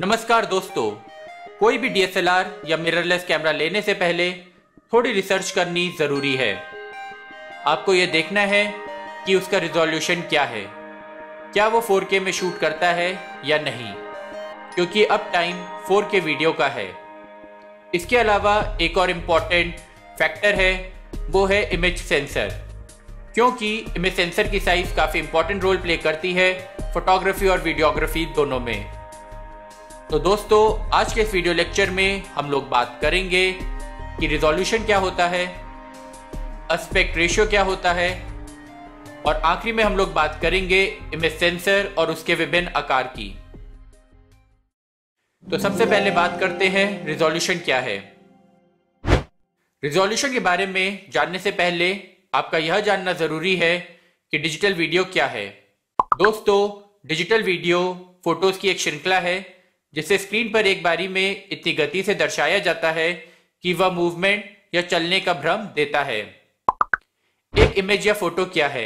नमस्कार दोस्तों कोई भी डीएसएलआर या मिररलेस कैमरा लेने से पहले थोड़ी रिसर्च करनी ज़रूरी है आपको यह देखना है कि उसका रिजोल्यूशन क्या है क्या वो 4K में शूट करता है या नहीं क्योंकि अब टाइम 4K वीडियो का है इसके अलावा एक और इम्पॉर्टेंट फैक्टर है वो है इमेज सेंसर क्योंकि इनमें सेंसर की साइज काफ़ी इंपॉर्टेंट रोल प्ले करती है फोटोग्राफी और वीडियोग्राफी दोनों में तो दोस्तों आज के इस वीडियो लेक्चर में हम लोग बात करेंगे कि रिजोल्यूशन क्या होता है अस्पेक्ट रेशियो क्या होता है और आखिरी में हम लोग बात करेंगे इमेज सेंसर और उसके विभिन्न आकार की तो सबसे पहले बात करते हैं रिजोल्यूशन क्या है रिजोल्यूशन के बारे में जानने से पहले आपका यह जानना ज़रूरी है कि डिजिटल वीडियो क्या है दोस्तों डिजिटल वीडियो फोटोज़ की एक श्रृंखला है जिसे स्क्रीन पर एक बारी में इतनी गति से दर्शाया जाता है कि वह मूवमेंट या चलने का भ्रम देता है एक इमेज या फोटो क्या है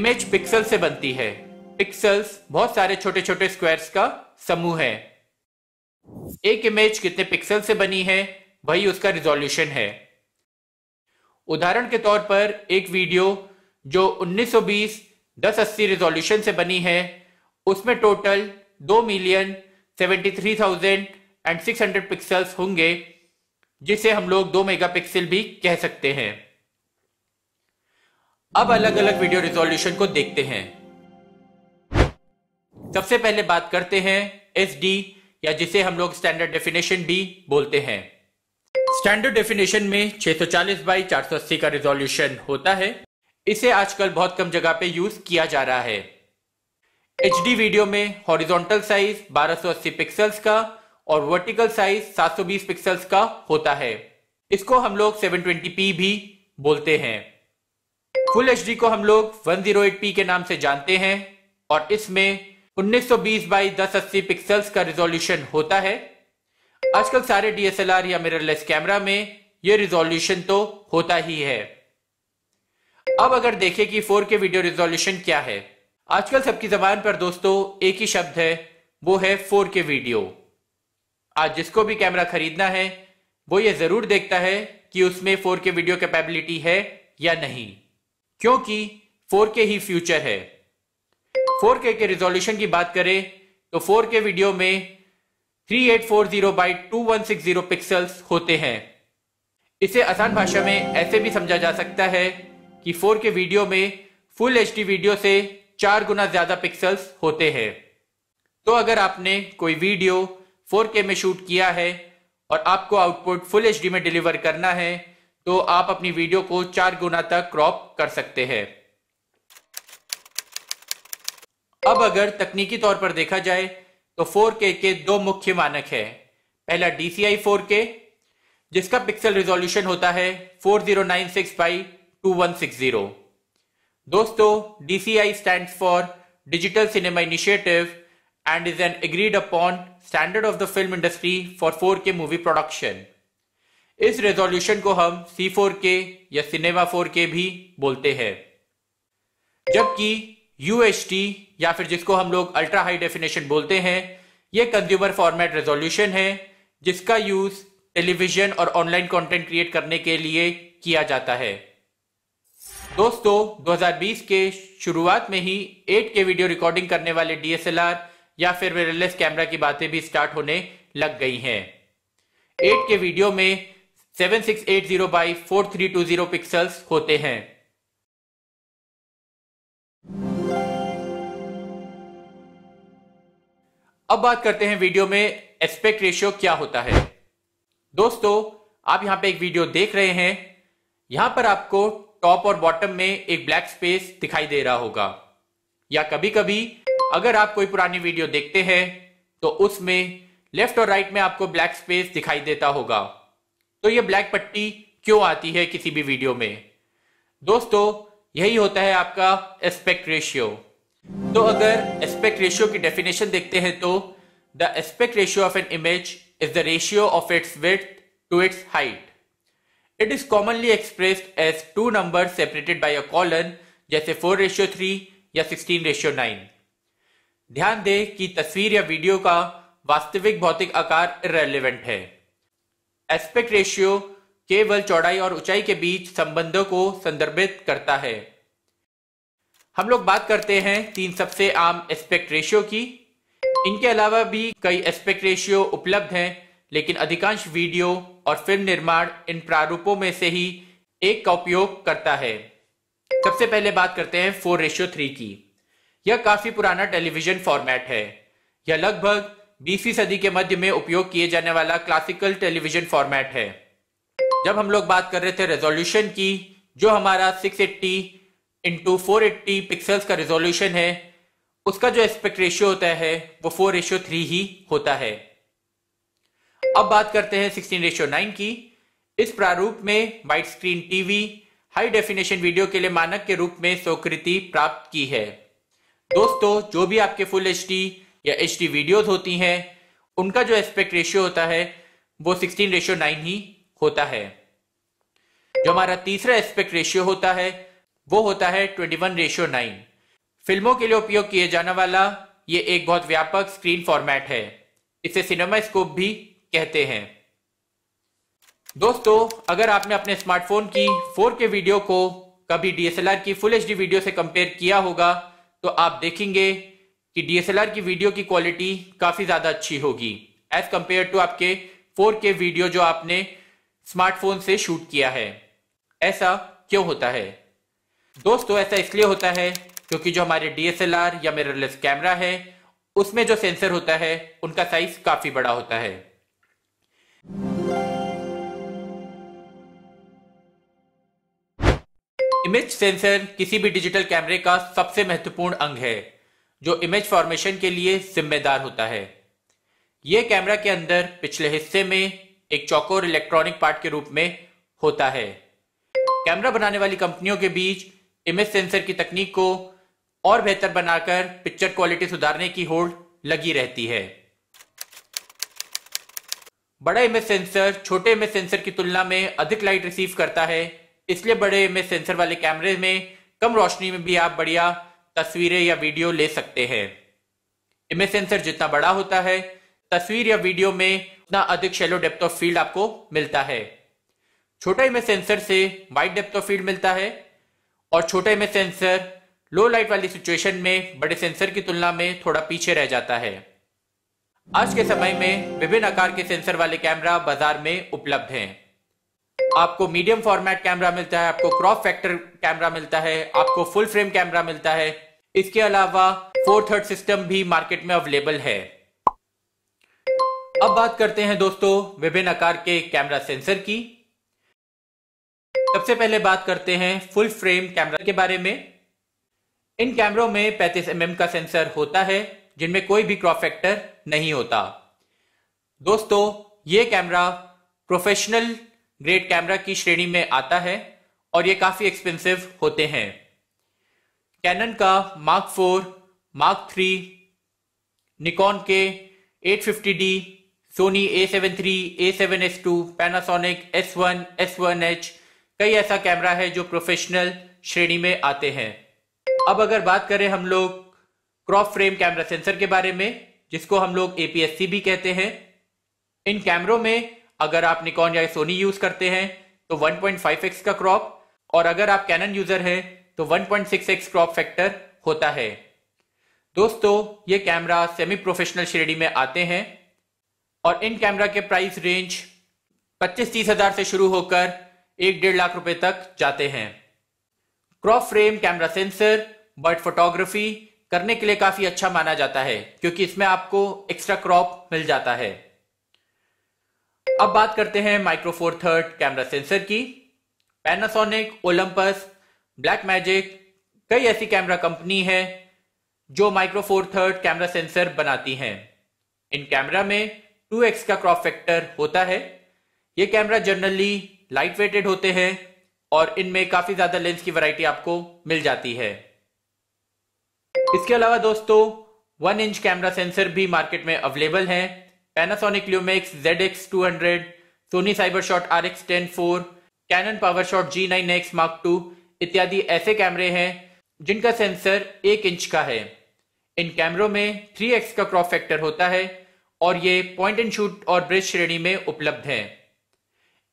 इमेज पिक्सल से बनती है पिक्सल्स बहुत सारे छोटे छोटे स्क्वायर्स का समूह है एक इमेज कितने पिक्सल से बनी है वही उसका रिजोल्यूशन है उदाहरण के तौर पर एक वीडियो जो 1920 बीस रेजोल्यूशन से बनी है उसमें टोटल दो million seventy three thousand and six hundred pixels होंगे जिसे हम लोग दो मेगापिक्सल भी कह सकते हैं अब अलग अलग वीडियो रिजोल्यूशन को देखते हैं सबसे पहले बात करते हैं एस या जिसे हम लोग स्टैंडर्ड डेफिनेशन भी बोलते हैं स्टैंडर्ड डेफिनेशन में 640 बाई 480 का रिजोल्यूशन होता है इसे आजकल बहुत कम जगह पे यूज किया जा रहा है एच वीडियो में हॉरिजॉन्टल साइज 1280 पिक्सल्स का और वर्टिकल साइज 720 पिक्सल्स का होता है इसको हम लोग 720p भी बोलते हैं फुल एच को हम लोग 108p के नाम से जानते हैं और इसमें 1920 बाई अस्सी पिक्सल्स का रिजोल्यूशन होता है आजकल सारे डीएसएलआर या मिररलेस कैमरा में यह रिजोल्यूशन तो होता ही है अब अगर देखें कि 4K वीडियो रिजोल्यूशन क्या है आजकल सबकी जबान पर दोस्तों एक ही शब्द है वो है 4K वीडियो आज जिसको भी कैमरा खरीदना है वो ये जरूर देखता है कि उसमें 4K वीडियो कैपेबिलिटी है या नहीं क्योंकि 4K ही फ्यूचर है 4K के रिजोल्यूशन की बात करें तो 4K वीडियो में 3840 बाई 2160 पिक्सल्स होते हैं इसे आसान भाषा में ऐसे भी समझा जा सकता है कि 4K वीडियो में फुल एच वीडियो से चार गुना ज्यादा पिक्सल्स होते हैं तो अगर आपने कोई वीडियो 4K में शूट किया है और आपको आउटपुट फुल एच में डिलीवर करना है तो आप अपनी वीडियो को चार गुना तक क्रॉप कर सकते हैं अब अगर तकनीकी तौर पर देखा जाए तो 4K के दो मुख्य मानक है पहला DCI 4K जिसका पिक्सल रिजोल्यूशन होता है 4096 बाई 2160 दोस्तों DCI stands for digital cinema initiative is an agreed upon standard of the film industry for four 4K movie production इस रेजोल्यूशन को हम C4K या सिनेमा 4K भी बोलते हैं जबकि UHD या फिर जिसको हम लोग अल्ट्रा हाई डेफिनेशन बोलते हैं ये कंज्यूमर फॉर्मेट रेजोल्यूशन है जिसका यूज टेलीविजन और ऑनलाइन कंटेंट क्रिएट करने के लिए किया जाता है दोस्तों 2020 के शुरुआत में ही 8K के वीडियो रिकॉर्डिंग करने वाले डीएसएलआर या फिर वेयरलेस कैमरा की बातें भी स्टार्ट होने लग गई हैं 8K के वीडियो में 7680 बाई फोर पिक्सल्स होते हैं अब बात करते हैं वीडियो में एस्पेक्ट रेशियो क्या होता है दोस्तों आप यहां पे एक वीडियो देख रहे हैं यहां पर आपको टॉप और बॉटम में एक ब्लैक स्पेस दिखाई दे रहा होगा या कभी कभी अगर आप कोई पुरानी वीडियो देखते हैं तो उसमें लेफ्ट और राइट में आपको ब्लैक स्पेस दिखाई देता होगा तो यह ब्लैक पट्टी क्यों आती है किसी भी वीडियो में दोस्तों यही होता है आपका एस्पेक्ट रेशियो तो अगर एस्पेक्ट रेशियो की डेफिनेशन देखते हैं तो the aspect ratio of an image is the ratio of its width to its height it is commonly express as two number separated by a colon जैसे four ratio three या sixteen ratio nine ध्यान दें कि तस्वीर या video का वास्तविक भौतिक आकार रेलिवेंट है एस्पेक्ट रेशियो केवल चौड़ाई और ऊंचाई के बीच संबंधों को संदर्भित करता है हम लोग बात करते हैं तीन सबसे आम एस्पेक्ट रेशियो की इनके अलावा भी कई एस्पेक्ट रेशियो उपलब्ध हैं लेकिन अधिकांश वीडियो और फिल्म निर्माण इन प्रारूपों में से ही एक का उपयोग करता है सबसे पहले बात करते हैं फोर रेशियो थ्री की यह काफी पुराना टेलीविजन फॉर्मेट है यह लगभग बीसवीं सदी के मध्य में उपयोग किए जाने वाला क्लासिकल टेलीविजन फॉर्मेट है जब हम लोग बात कर रहे थे रेजोल्यूशन की जो हमारा 680 इंटू फोर एट्टी पिक्सल्स का रिजोल्यूशन है उसका जो एस्पेक्ट रेशियो होता है वो फोर रेशियो थ्री ही होता है अब बात करते हैं सिक्सटीन रेशियो नाइन की इस प्रारूप में wide screen TV high definition video के लिए मानक के रूप में स्वीकृति प्राप्त की है दोस्तों जो भी आपके फुल एच या एच वीडियोस होती हैं उनका जो एस्पेक्ट रेशियो होता है वो सिक्सटीन रेशियो नाइन ही होता है जो हमारा तीसरा एस्पेक्ट रेशियो होता है वो होता है ट्वेंटी वन रेशियो नाइन फिल्मों के लिए उपयोग किए जाने वाला ये एक बहुत व्यापक स्क्रीन फॉर्मेट है इसे सिनेमा स्कोप भी कहते हैं दोस्तों अगर आपने अपने स्मार्टफोन की 4K वीडियो को कभी डीएसएलआर की फुल एचडी वीडियो से कंपेयर किया होगा तो आप देखेंगे कि डीएसएलआर की वीडियो की क्वालिटी काफी ज्यादा अच्छी होगी एज कंपेयर टू आपके 4K वीडियो जो आपने स्मार्टफोन से शूट किया है ऐसा क्यों होता है दोस्तों ऐसा इसलिए होता है क्योंकि जो हमारे डीएसएलआर या मिररलेस कैमरा है उसमें जो सेंसर होता है उनका साइज काफी बड़ा होता है इमेज सेंसर किसी भी डिजिटल कैमरे का सबसे महत्वपूर्ण अंग है जो इमेज फॉर्मेशन के लिए जिम्मेदार होता है यह कैमरा के अंदर पिछले हिस्से में एक चौकोर इलेक्ट्रॉनिक पार्ट के रूप में होता है कैमरा बनाने वाली कंपनियों के बीच इमेज सेंसर की तकनीक को और बेहतर बनाकर पिक्चर क्वालिटी सुधारने की होड़ लगी रहती है बड़ा इमेज सेंसर छोटे इमेज सेंसर की तुलना में अधिक लाइट रिसीव करता है इसलिए बड़े इमेज सेंसर वाले कैमरे में कम रोशनी में भी आप बढ़िया तस्वीरें या वीडियो ले सकते हैं इमेज सेंसर जितना बड़ा होता है तस्वीर या वीडियो में उतना अधिक शेलो डेप्थ ऑफ फील्ड आपको मिलता है छोटा इमेज सेंसर से वाइड डेप्थ ऑफ फील्ड मिलता है और छोटे में सेंसर लो लाइट वाली सिचुएशन में बड़े सेंसर की तुलना में थोड़ा पीछे रह जाता है आज के समय में विभिन्न आकार के सेंसर वाले कैमरा बाजार में उपलब्ध हैं। आपको मीडियम फॉर्मेट कैमरा मिलता है आपको क्रॉप फैक्टर कैमरा मिलता है आपको फुल फ्रेम कैमरा मिलता है इसके अलावा फोर थर्ड सिस्टम भी मार्केट में अवेलेबल है अब बात करते हैं दोस्तों विभिन्न आकार के कैमरा सेंसर की सबसे पहले बात करते हैं फुल फ्रेम कैमरा के बारे में इन कैमरों में 35 एम mm का सेंसर होता है जिनमें कोई भी क्रॉप फैक्टर नहीं होता दोस्तों ये कैमरा प्रोफेशनल ग्रेड कैमरा की श्रेणी में आता है और ये काफी एक्सपेंसिव होते हैं कैनन का mark four mark three Nikon के 850D, Soni A7 III, A7S2, Panasonic S1, S1H, कई ऐसा कैमरा है जो प्रोफेशनल श्रेणी में आते हैं अब अगर बात करें हम लोग क्रॉप फ्रेम कैमरा सेंसर के बारे में जिसको हम लोग एपीएससी भी कहते हैं इन कैमरों में अगर आप निकॉन या सोनी यूज करते हैं तो 1.5x का क्रॉप और अगर आप कैनन यूजर हैं तो 1.6x क्रॉप फैक्टर होता है दोस्तों ये कैमरा सेमी प्रोफेशनल श्रेणी में आते हैं और इन कैमरा के प्राइस रेंज पच्चीस तीस हजार से शुरू होकर एक डेढ़ लाख रुपए तक जाते हैं crop frame camera sensor bird photography करने के लिए काफी अच्छा माना जाता है क्योंकि इसमें आपको एक्स्ट्रा क्रॉप मिल जाता है अब बात करते हैं micro four third camera sensor की पैनासोनिक ओलंपस ब्लैक मैजिक कई ऐसी कैमरा कंपनी है जो micro four third camera sensor बनाती हैं इन कैमरा में 2x का क्रॉप फैक्टर होता है यह कैमरा जनरली लाइट वेटेड होते हैं और इनमें काफी ज्यादा लेंस की वैरायटी आपको मिल जाती है इसके अलावा दोस्तों वन इंच कैमरा सेंसर भी मार्केट में अवेलेबल है Panasonic Lumix Z X two hundred Sony cyber shot R X ten four Canon power shot G nine X mark two इत्यादि ऐसे कैमरे हैं जिनका सेंसर एक इंच का है इन कैमरों में एक्स का क्रॉप फैक्टर होता है और ये पॉइंट एंड शूट और ब्रिज श्रेणी में उपलब्ध है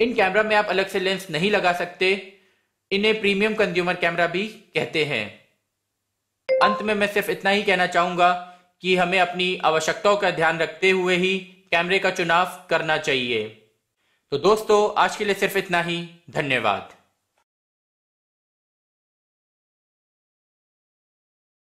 इन कैमरा में आप अलग से लेंस नहीं लगा सकते इन्हें प्रीमियम कंज्यूमर कैमरा भी कहते हैं अंत में मैं सिर्फ इतना ही कहना चाहूंगा कि हमें अपनी आवश्यकताओं का ध्यान रखते हुए ही कैमरे का चुनाव करना चाहिए तो दोस्तों आज के लिए सिर्फ इतना ही धन्यवाद